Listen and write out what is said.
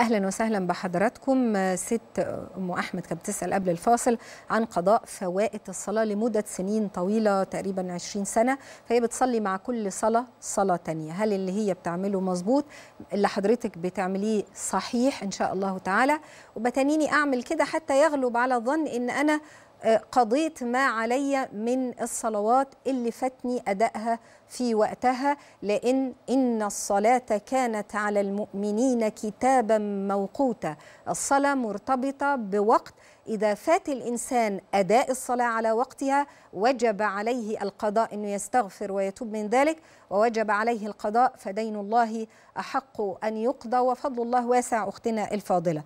اهلا وسهلا بحضراتكم ست ام احمد كانت بتسال قبل الفاصل عن قضاء فوائد الصلاه لمده سنين طويله تقريبا 20 سنه فهي بتصلي مع كل صلاه صلاه تانية هل اللي هي بتعمله مظبوط اللي حضرتك بتعمليه صحيح ان شاء الله تعالى وبتانيني اعمل كده حتى يغلب على الظن ان انا آه، قضيت ما علي من الصلوات اللي فاتني أدائها في وقتها لأن إن الصلاة كانت على المؤمنين كتابا موقوتا الصلاة مرتبطة بوقت إذا فات الإنسان أداء الصلاة على وقتها وجب عليه القضاء أنه يستغفر ويتوب من ذلك ووجب عليه القضاء فدين الله أحق أن يقضى وفضل الله واسع أختنا الفاضلة